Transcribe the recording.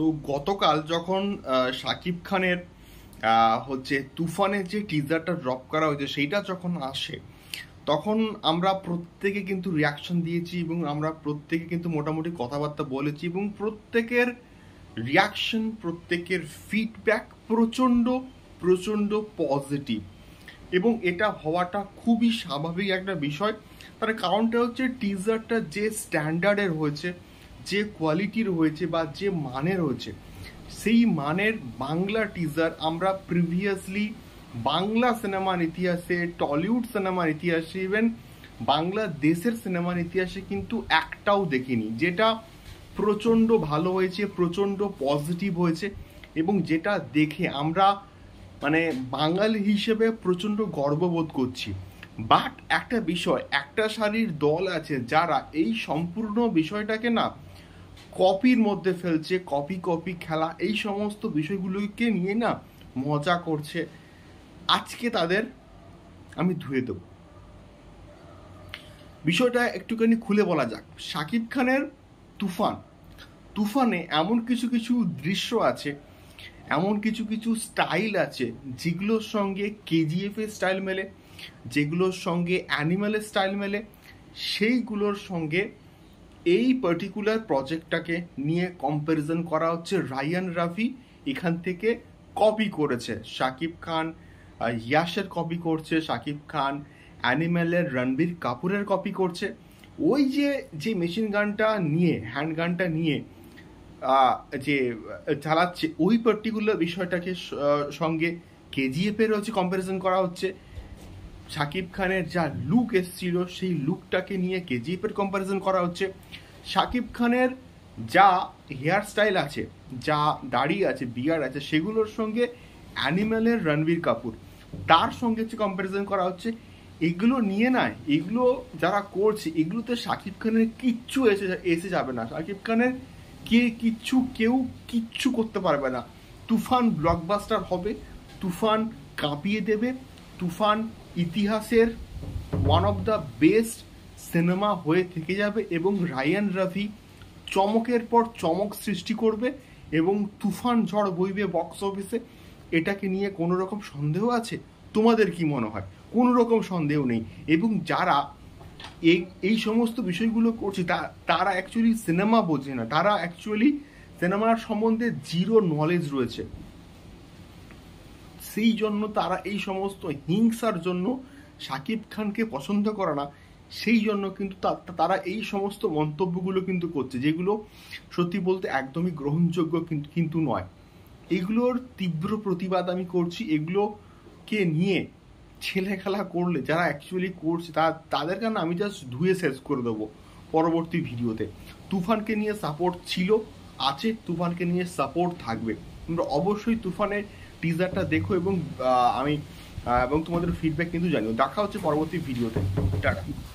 তো গতকাল যখন শাকিব খানের হচ্ছে তুফানের যে টিজারটা ড্রপ করা হয়েছে সেইটা যখন আসে তখন আমরা প্রত্যেকে কিন্তু রিয়াকশন দিয়েছি এবং আমরা প্রত্যেকে কিন্তু মোটামুটি কথাবার্তা বলেছি এবং প্রত্যেকের রিয়াকশন প্রত্যেকের ফিডব্যাক প্রচণ্ড প্রচণ্ড পজিটিভ এবং এটা হওয়াটা খুবই স্বাভাবিক একটা বিষয় তার কারণটা হচ্ছে টিজারটা যে স্ট্যান্ডার্ডের হয়েছে যে কোয়ালিটির হয়েছে বা যে মানের হয়েছে সেই মানের বাংলা টিজার আমরা প্রিভিয়াসলি বাংলা সিনেমার ইতিহাসে টলিউড সিনেমার ইতিহাসে ইভেন বাংলাদেশের সিনেমার ইতিহাসে কিন্তু একটাও দেখিনি যেটা প্রচণ্ড ভালো হয়েছে প্রচণ্ড পজিটিভ হয়েছে এবং যেটা দেখে আমরা মানে বাঙালি হিসেবে প্রচণ্ড গর্ববোধ করছি বাট একটা বিষয় একটা শাড়ির দল আছে যারা এই সম্পূর্ণ বিষয়টাকে না কপির মধ্যে ফেলছে কপি কপি খেলা এই সমস্ত বিষয়গুলোকে নিয়ে না মজা করছে আজকে তাদের আমি ধুয়ে দেব বিষয়টা একটুখানি খুলে বলা যাক শাকিব খানের তুফান তুফানে এমন কিছু কিছু দৃশ্য আছে এমন কিছু কিছু স্টাইল আছে যেগুলোর সঙ্গে কেজিএফের স্টাইল মেলে যেগুলোর সঙ্গে অ্যানিমেলের স্টাইল মেলে সেইগুলোর সঙ্গে এই পার্টিকুলার প্রজেক্টটাকে নিয়ে কম্প্যারিজন করা হচ্ছে রায়ান রাফি এখান থেকে কপি করেছে শাকিব খান ইয়াসের কপি করছে শাকিব খান অ্যানিম্যালের রণবীর কাপুরের কপি করছে ওই যে যে মেশিন গানটা নিয়ে হ্যান্ড গানটা নিয়ে যে চালাচ্ছে ওই পার্টিকুলার বিষয়টাকে সঙ্গে কেজিএফের হচ্ছে কম্প্যারিজন করা হচ্ছে শাকিব খানের যা লুক এসছিল সেই লুকটাকে নিয়ে কেজিএফের কম্প্যারিজন করা হচ্ছে শাকিব খানের যা হেয়ার স্টাইল আছে যা দাড়ি আছে বিয়ার আছে সেগুলোর সঙ্গে অ্যানিম্যালের রণবীর কাপুর তার সঙ্গে হচ্ছে কম্প্যারিজন করা হচ্ছে এগুলো নিয়ে নয় এগুলো যারা করছে এগুলোতে শাকিব খানের কিচ্ছু এসে এসে যাবে না শাকিব খানের কে কিচ্ছু কেউ কিচ্ছু করতে পারবে না তুফান ব্লকবাস্টার হবে তুফান কাঁপিয়ে দেবে তুফান ইতিহাসের one of the best cinema হয়ে থেকে যাবে এবং রায়ান রাভি চমকের পর চমক সৃষ্টি করবে এবং তুফান ঝড় বইবে বক্স অফিসে এটাকে নিয়ে কোনো রকম সন্দেহ আছে তোমাদের কি মনে হয় কোনো রকম সন্দেহ নেই এবং যারা এই এই সমস্ত বিষয়গুলো করছে তা তারা অ্যাকচুয়ালি সিনেমা বোঝে না তারা অ্যাকচুয়ালি সিনেমার সম্বন্ধে জিরো নলেজ রয়েছে সেই জন্য তারা এই সমস্ত হিংসার জন্য সাকিব খানকে পছন্দ করে না সেই জন্য কিন্তু তারা এই সমস্ত মন্তব্যগুলো কিন্তু করছে যেগুলো সত্যি বলতে একদমই গ্রহণযোগ্য কিন্তু নয় এগুলোর তীব্র প্রতিবাদ আমি করছি এগুলোকে নিয়ে ছেলে খেলা করলে যারা অ্যাকচুয়ালি করছে তা তাদেরকে না আমি জাস্ট ধুয়ে শেষ করে দেবো পরবর্তী ভিডিওতে তুফানকে নিয়ে সাপোর্ট ছিল আছে তুফানকে নিয়ে সাপোর্ট থাকবে তোমরা অবশ্যই তুফানের টিজারটা দেখো এবং আমি এবং তোমাদের ফিডব্যাক কিন্তু জানিও দেখা হচ্ছে পরবর্তী ভিডিওতে টাটা